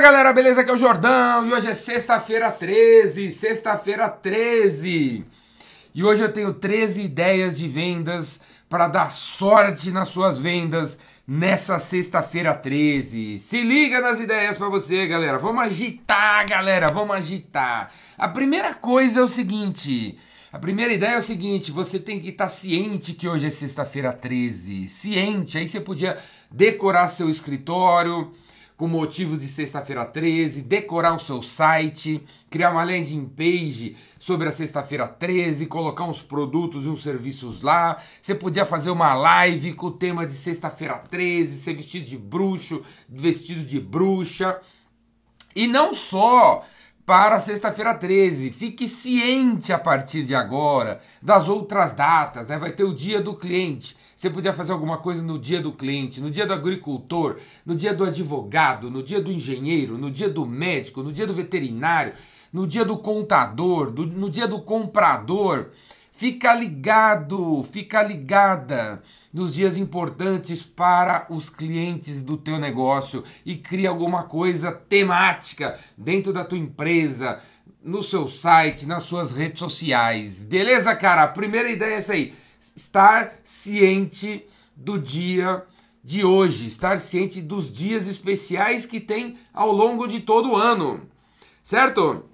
galera, beleza? Aqui é o Jordão e hoje é sexta-feira 13, sexta-feira 13. E hoje eu tenho 13 ideias de vendas para dar sorte nas suas vendas nessa sexta-feira 13. Se liga nas ideias para você, galera. Vamos agitar, galera, vamos agitar. A primeira coisa é o seguinte, a primeira ideia é o seguinte: você tem que estar tá ciente que hoje é sexta-feira 13. Ciente, aí você podia decorar seu escritório, com motivos de sexta-feira 13, decorar o seu site, criar uma landing page sobre a sexta-feira 13, colocar uns produtos e uns serviços lá. Você podia fazer uma live com o tema de sexta-feira 13, ser vestido de bruxo, vestido de bruxa. E não só para sexta-feira 13. Fique ciente a partir de agora das outras datas, né? Vai ter o dia do cliente. Você podia fazer alguma coisa no dia do cliente, no dia do agricultor, no dia do advogado, no dia do engenheiro, no dia do médico, no dia do veterinário, no dia do contador, do, no dia do comprador. Fica ligado, fica ligada nos dias importantes para os clientes do teu negócio e cria alguma coisa temática dentro da tua empresa, no seu site, nas suas redes sociais. Beleza, cara? A primeira ideia é essa aí: estar ciente do dia de hoje, estar ciente dos dias especiais que tem ao longo de todo o ano. Certo?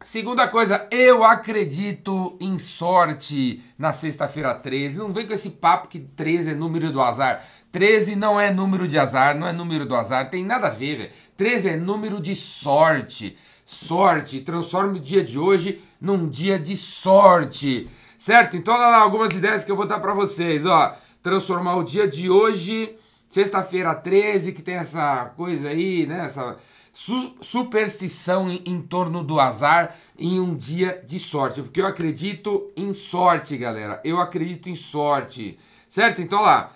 Segunda coisa, eu acredito em sorte na sexta-feira 13. Não vem com esse papo que 13 é número do azar. 13 não é número de azar, não é número do azar, tem nada a ver, velho. 13 é número de sorte. Sorte, transforma o dia de hoje num dia de sorte. Certo? Então, olha lá algumas ideias que eu vou dar para vocês, ó. Transformar o dia de hoje, sexta-feira 13, que tem essa coisa aí, né, essa su superstição em, em torno do azar em um dia de sorte. Porque eu acredito em sorte, galera. Eu acredito em sorte. Certo? Então, lá.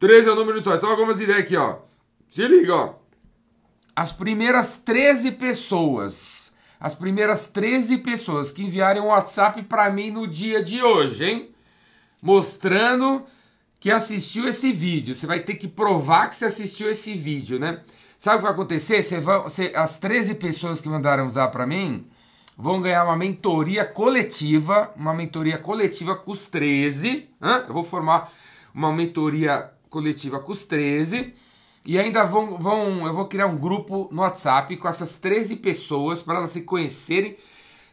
13 é o número de sorte. Então, algumas ideias aqui, ó. Se liga, ó. As primeiras 13 pessoas. As primeiras 13 pessoas que enviarem um WhatsApp para mim no dia de hoje, hein? Mostrando que assistiu esse vídeo. Você vai ter que provar que você assistiu esse vídeo, né? Sabe o que vai acontecer? Você vão você, as 13 pessoas que mandaram usar para mim vão ganhar uma mentoria coletiva, uma mentoria coletiva com os 13. Hein? Eu vou formar uma mentoria coletiva com os 13. E ainda vão, vão, eu vou criar um grupo no WhatsApp com essas 13 pessoas para elas se conhecerem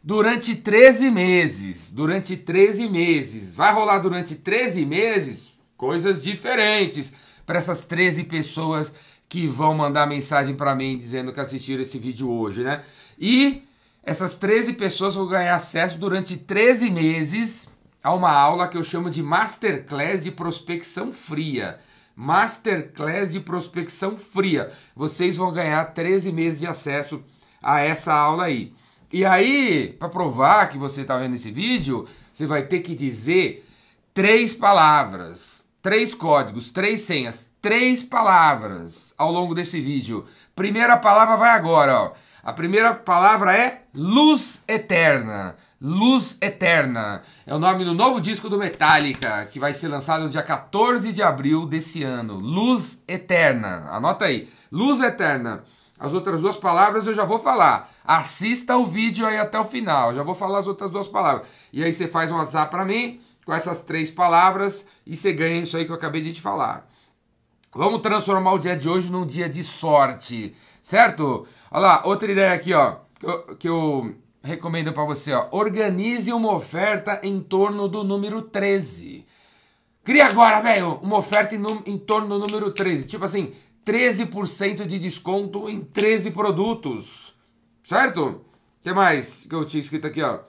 durante 13 meses. Durante 13 meses. Vai rolar durante 13 meses coisas diferentes para essas 13 pessoas que vão mandar mensagem para mim dizendo que assistiram esse vídeo hoje, né? E essas 13 pessoas vão ganhar acesso durante 13 meses a uma aula que eu chamo de Masterclass de Prospecção Fria. Masterclass de Prospecção Fria. Vocês vão ganhar 13 meses de acesso a essa aula aí. E aí, para provar que você está vendo esse vídeo, você vai ter que dizer três palavras, três códigos, três senhas, três palavras ao longo desse vídeo. Primeira palavra vai agora, ó. A primeira palavra é luz eterna. Luz Eterna. É o nome do novo disco do Metallica, que vai ser lançado no dia 14 de abril desse ano. Luz Eterna. Anota aí. Luz Eterna. As outras duas palavras eu já vou falar. Assista o vídeo aí até o final. Eu já vou falar as outras duas palavras. E aí você faz um WhatsApp para mim com essas três palavras e você ganha isso aí que eu acabei de te falar. Vamos transformar o dia de hoje num dia de sorte, certo? Olha lá, outra ideia aqui, ó, que eu, que eu recomendo para você, ó. Organize uma oferta em torno do número 13. Cria agora, velho, uma oferta em, em torno do número 13. Tipo assim, 13% de desconto em 13 produtos. Certo? O que mais que eu tinha escrito aqui, ó?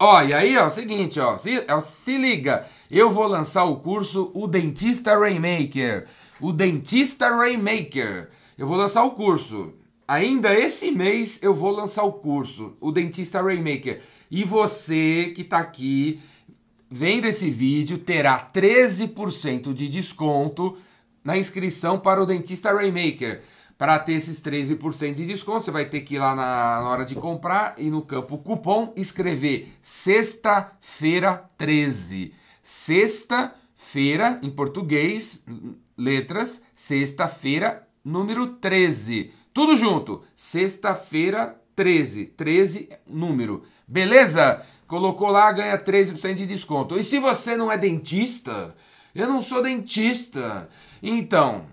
Ó, e aí, ó, é seguinte, ó, se, ó, se liga. Eu vou lançar o curso O Dentista Rainmaker. O Dentista Rainmaker. Eu vou lançar o curso. Ainda esse mês eu vou lançar o curso O Dentista Rainmaker. E você que está aqui vendo esse vídeo terá 13% de desconto na inscrição para o Dentista Rainmaker. Para ter esses 13% de desconto, você vai ter que ir lá na, na hora de comprar e no campo cupom escrever sexta-feira 13. Sexta-feira, em português, letras, sexta-feira, número 13. Tudo junto. Sexta-feira, 13. 13 número. Beleza? Colocou lá, ganha 13% de desconto. E se você não é dentista, eu não sou dentista. Então,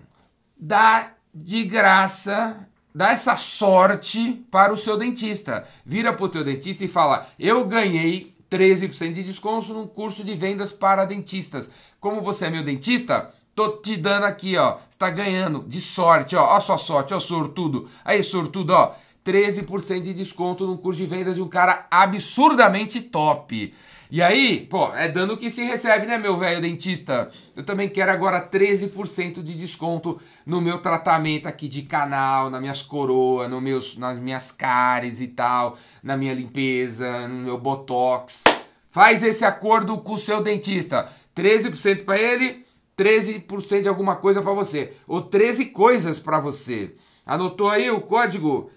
dá de graça, dá essa sorte para o seu dentista. Vira para o teu dentista e fala: "Eu ganhei 13% de desconto num curso de vendas para dentistas. Como você é meu dentista, tô te dando aqui, ó. Está ganhando de sorte, ó. Ó sua sorte, ó sortudo. Aí sortudo, ó. 13% de desconto num curso de vendas de um cara absurdamente top. E aí, pô, é dando o que se recebe, né, meu velho dentista? Eu também quero agora 13% de desconto no meu tratamento aqui de canal, nas minhas coroas, no meus, nas minhas cáries e tal, na minha limpeza, no meu botox. Faz esse acordo com o seu dentista. 13% para ele, 13% de alguma coisa para você, ou 13 coisas para você. Anotou aí o código?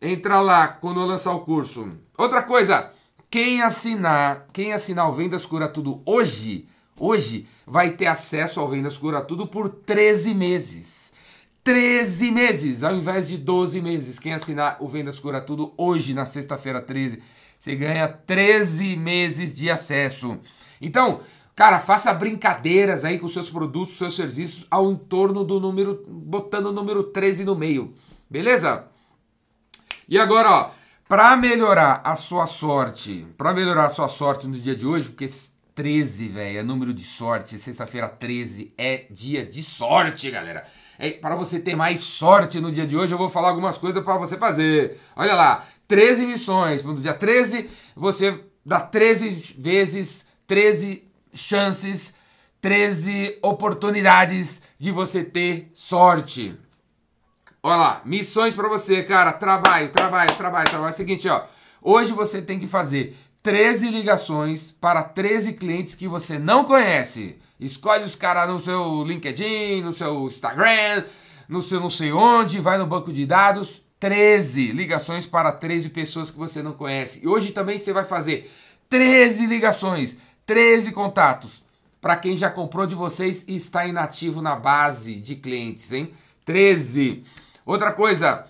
Entra lá quando eu lançar o curso. Outra coisa, quem assinar, quem assinar o Vendas Cura Tudo hoje, hoje vai ter acesso ao Vendas Cura Tudo por 13 meses. 13 meses, ao invés de 12 meses. Quem assinar o Vendas Cura Tudo hoje, na sexta-feira 13, você ganha 13 meses de acesso. Então, cara, faça brincadeiras aí com seus produtos, seus serviços ao entorno do número, botando o número 13 no meio. Beleza? E agora, ó, para melhorar a sua sorte, para melhorar a sua sorte no dia de hoje, porque 13, velho, é número de sorte, sexta-feira 13 é dia de sorte, galera. É, para você ter mais sorte no dia de hoje, eu vou falar algumas coisas para você fazer. Olha lá, 13 missões, no dia 13 você dá 13 vezes, 13 chances, 13 oportunidades de você ter sorte. Olha lá, missões para você, cara. Trabalho, trabalho, trabalho, trabalho. É o seguinte, ó. Hoje você tem que fazer 13 ligações para 13 clientes que você não conhece. Escolhe os caras no seu LinkedIn, no seu Instagram, no seu não sei onde, vai no banco de dados. 13 ligações para 13 pessoas que você não conhece. E hoje também você vai fazer 13 ligações, 13 contatos para quem já comprou de vocês e está inativo na base de clientes, hein? 13. Outra coisa,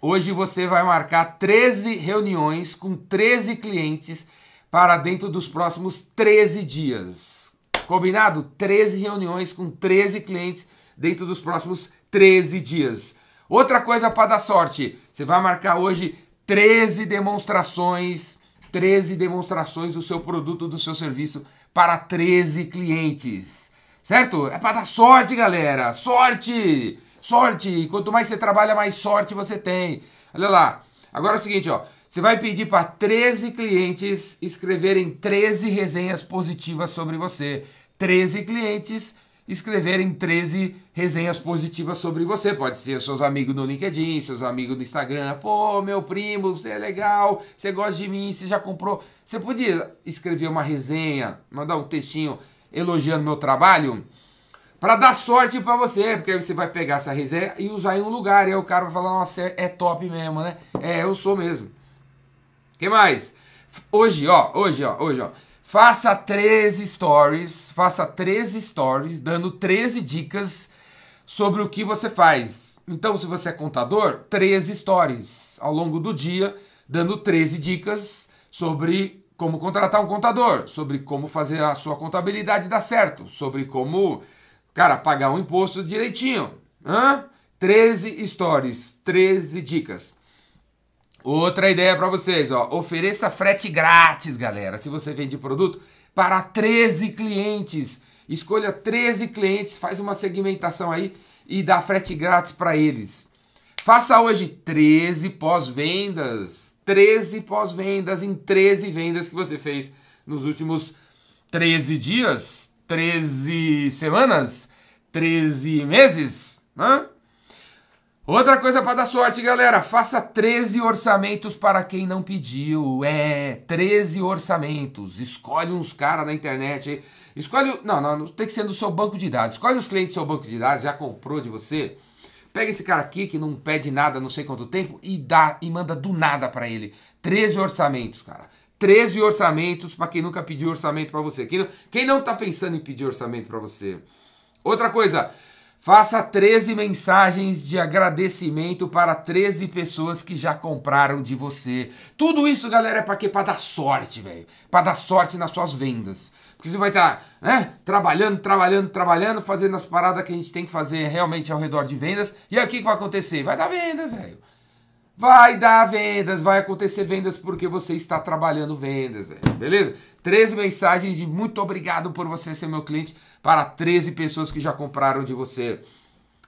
hoje você vai marcar 13 reuniões com 13 clientes para dentro dos próximos 13 dias. Combinado? 13 reuniões com 13 clientes dentro dos próximos 13 dias. Outra coisa para dar sorte, você vai marcar hoje 13 demonstrações, 13 demonstrações do seu produto, do seu serviço para 13 clientes. Certo? É para dar sorte, galera. Sorte! Sorte! Quanto mais você trabalha, mais sorte você tem. Olha lá. Agora é o seguinte, ó. Você vai pedir para 13 clientes escreverem 13 resenhas positivas sobre você. 13 clientes escreverem 13 resenhas positivas sobre você. Pode ser seus amigos no LinkedIn, seus amigos no Instagram. Pô, meu primo, você é legal, você gosta de mim, você já comprou. Você podia escrever uma resenha, mandar um textinho elogiando meu trabalho? para dar sorte para você, porque aí você vai pegar essa resenha e usar em um lugar, e aí o cara vai falar, nossa, é, é top mesmo, né? É, eu sou mesmo. que mais? Hoje, ó, hoje, ó, hoje, ó. Faça 13 stories, faça 13 stories dando 13 dicas sobre o que você faz. Então, se você é contador, 13 stories ao longo do dia, dando 13 dicas sobre como contratar um contador, sobre como fazer a sua contabilidade dar certo, sobre como Cara, pagar o imposto direitinho. Hã? 13 stories, 13 dicas. Outra ideia para vocês, ó, ofereça frete grátis, galera. Se você vende produto para 13 clientes, escolha 13 clientes, faz uma segmentação aí e dá frete grátis para eles. Faça hoje 13 pós-vendas, 13 pós-vendas em 13 vendas que você fez nos últimos 13 dias, 13 semanas, 13 meses, né? Outra coisa para dar sorte, galera, faça 13 orçamentos para quem não pediu. É, 13 orçamentos. Escolhe uns caras na internet, escolhe, não, não, tem que ser do seu banco de dados. Escolhe os clientes do seu banco de dados, já comprou de você. Pega esse cara aqui que não pede nada, não sei quanto tempo e dá e manda do nada para ele. 13 orçamentos, cara. 13 orçamentos para quem nunca pediu orçamento para você. Quem não, quem não tá pensando em pedir orçamento para você? Outra coisa, faça 13 mensagens de agradecimento para 13 pessoas que já compraram de você. Tudo isso, galera, é para quê? Para dar sorte, velho. Para dar sorte nas suas vendas. Porque você vai estar, tá, né, trabalhando, trabalhando, trabalhando, fazendo as paradas que a gente tem que fazer realmente ao redor de vendas. E aí o que vai acontecer? Vai dar venda, velho. Vai dar vendas, vai acontecer vendas porque você está trabalhando vendas, Beleza? 13 mensagens de muito obrigado por você ser meu cliente para 13 pessoas que já compraram de você.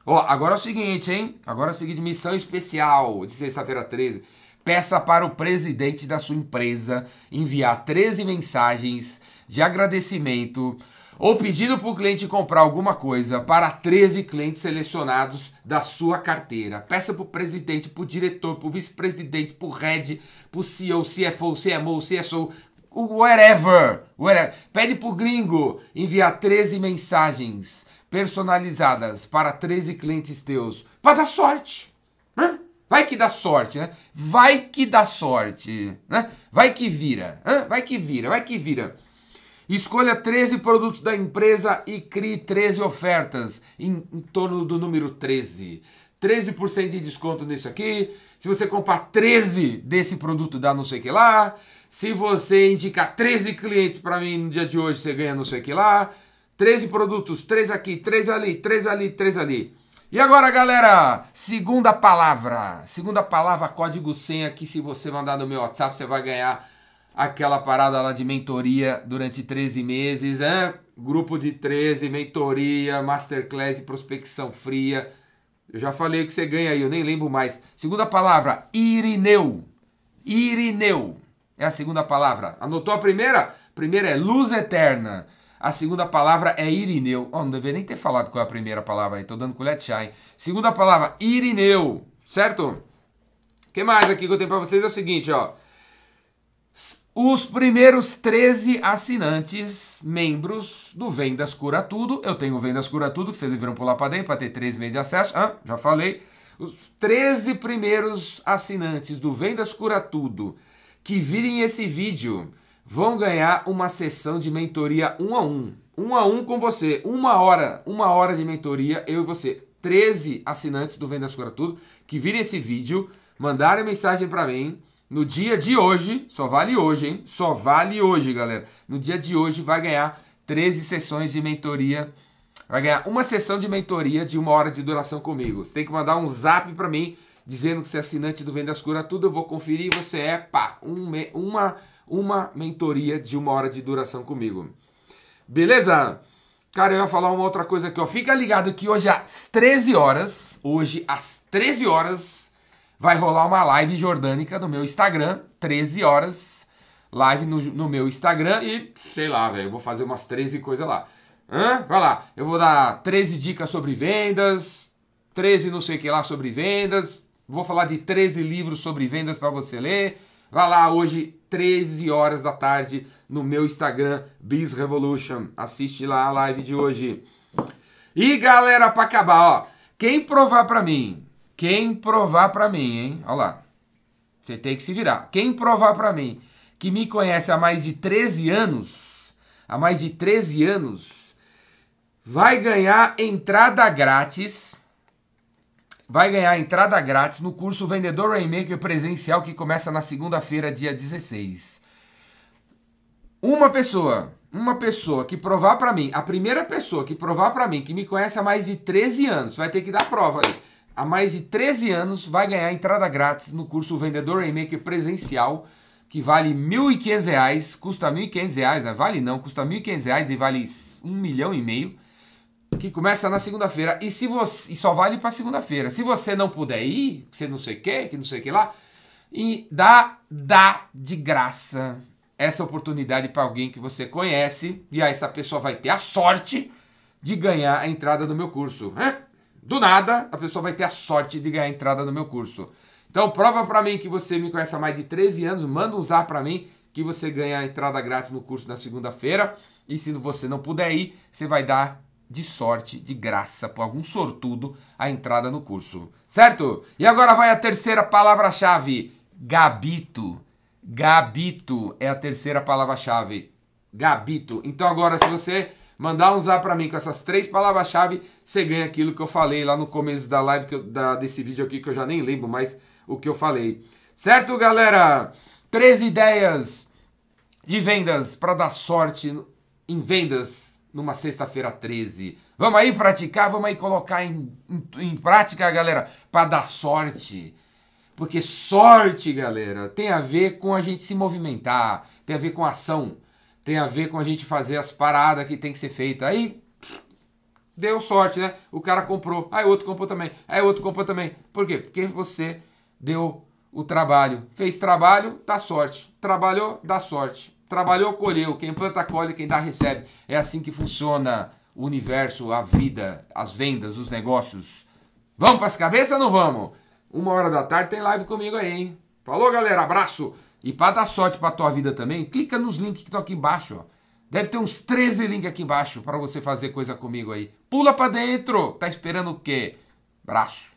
Ó, agora é o seguinte, hein? Agora é o seguinte, missão especial de sexta-feira 13. Peça para o presidente da sua empresa enviar 13 mensagens de agradecimento ou pedindo para o cliente comprar alguma coisa para 13 clientes selecionados da sua carteira. Peça para o presidente, para o diretor, para o vice-presidente, para o head, para o CEO, CFO, CMO, CSO, wherever, wherever. Pede para o gringo enviar 13 mensagens personalizadas para 13 clientes teus para dar sorte. Né? Vai que dá sorte, né? Vai que dá sorte, né? Vai que vira, né? vai que vira, vai que vira. Escolha 13 produtos da empresa e crie 13 ofertas em, em torno do número 13. 13% de desconto nesse aqui. Se você comprar 13 desse produto, dá não sei o que lá. Se você indicar 13 clientes para mim no dia de hoje, você ganha não sei o que lá. 13 produtos, 3 aqui, 3 ali, 3 ali, 3 ali. E agora, galera, segunda palavra. Segunda palavra, código 100 aqui. Se você mandar no meu WhatsApp, você vai ganhar aquela parada lá de mentoria durante 13 meses, hein? É? grupo de 13, mentoria, masterclass e prospecção fria. Eu já falei que você ganha aí, eu nem lembro mais. Segunda palavra, Irineu. Irineu é a segunda palavra. Anotou a primeira? primeira é luz eterna. A segunda palavra é Irineu. Oh, não deveria nem ter falado qual é a primeira palavra aí. Tô dando colher de chá, hein? Segunda palavra, Irineu. Certo? O que mais aqui que eu tenho para vocês é o seguinte, ó. Os primeiros 13 assinantes, membros do Vendas Cura Tudo. Eu tenho o Vendas Cura Tudo, que vocês deverão pular para dentro para ter 3 meses de acesso. Ah, já falei. Os 13 primeiros assinantes do Vendas Cura Tudo que virem esse vídeo vão ganhar uma sessão de mentoria um a um um a um com você. Uma hora, uma hora de mentoria, eu e você. 13 assinantes do Vendas Cura Tudo que virem esse vídeo, mandarem mensagem para mim no dia de hoje, só vale hoje, hein? Só vale hoje, galera. No dia de hoje vai ganhar 13 sessões de mentoria. Vai ganhar uma sessão de mentoria de uma hora de duração comigo. Você tem que mandar um zap para mim dizendo que você é assinante do Vendas Cura Tudo. Eu vou conferir e você é, pá, um, uma, uma mentoria de uma hora de duração comigo. Beleza? Cara, eu ia falar uma outra coisa aqui, ó. Fica ligado que hoje às 13 horas, hoje às 13 horas, vai rolar uma live jordânica no meu Instagram, 13 horas. Live no, no meu Instagram e sei lá, velho, eu vou fazer umas 13 coisas lá. Hã? Vai lá, eu vou dar 13 dicas sobre vendas, 13 não sei o que lá sobre vendas, vou falar de 13 livros sobre vendas para você ler. Vai lá hoje, 13 horas da tarde, no meu Instagram, Biz Revolution. Assiste lá a live de hoje. E galera, para acabar, ó, quem provar para mim quem provar para mim, hein? Olha lá. Você tem que se virar. Quem provar para mim que me conhece há mais de 13 anos, há mais de 13 anos, vai ganhar entrada grátis. Vai ganhar entrada grátis no curso Vendedor Rainmaker presencial que começa na segunda-feira, dia 16. Uma pessoa, uma pessoa que provar para mim, a primeira pessoa que provar para mim que me conhece há mais de 13 anos, vai ter que dar prova aí há mais de 13 anos vai ganhar entrada grátis no curso Vendedor Rainmaker Presencial, que vale R$ 1.500, custa R$ 1.500, né? vale não, custa R$ 1.500 e vale um milhão e meio, que começa na segunda-feira e se você e só vale para segunda-feira. Se você não puder ir, você não sei o que, que não sei o que lá, e dá dá de graça essa oportunidade para alguém que você conhece e aí essa pessoa vai ter a sorte de ganhar a entrada do meu curso. Hã? Né? Do nada, a pessoa vai ter a sorte de ganhar entrada no meu curso. Então, prova para mim que você me conhece há mais de 13 anos, manda um zap para mim que você ganha a entrada grátis no curso na segunda-feira. E se você não puder ir, você vai dar de sorte, de graça, por algum sortudo, a entrada no curso. Certo? E agora vai a terceira palavra-chave: Gabito. Gabito é a terceira palavra-chave. Gabito. Então agora, se você mandar um zap para mim com essas três palavras-chave, você ganha aquilo que eu falei lá no começo da live, eu, da, desse vídeo aqui, que eu já nem lembro mais o que eu falei. Certo, galera? Três ideias de vendas para dar sorte em vendas numa sexta-feira 13. Vamos aí praticar, vamos aí colocar em, em, em prática, galera, para dar sorte. Porque sorte, galera, tem a ver com a gente se movimentar, tem a ver com ação tem a ver com a gente fazer as paradas que tem que ser feita. Aí deu sorte, né? O cara comprou, aí outro comprou também, aí outro comprou também. Por quê? Porque você deu o trabalho. Fez trabalho, dá sorte. Trabalhou, dá sorte. Trabalhou, colheu. Quem planta, colhe. Quem dá, recebe. É assim que funciona o universo, a vida, as vendas, os negócios. Vamos para as cabeças ou não vamos? Uma hora da tarde tem live comigo aí, hein? Falou, galera. Abraço. E para dar sorte para a tua vida também, clica nos links que estão aqui embaixo. Ó. Deve ter uns 13 links aqui embaixo para você fazer coisa comigo aí. Pula para dentro. Tá esperando o quê? Braço.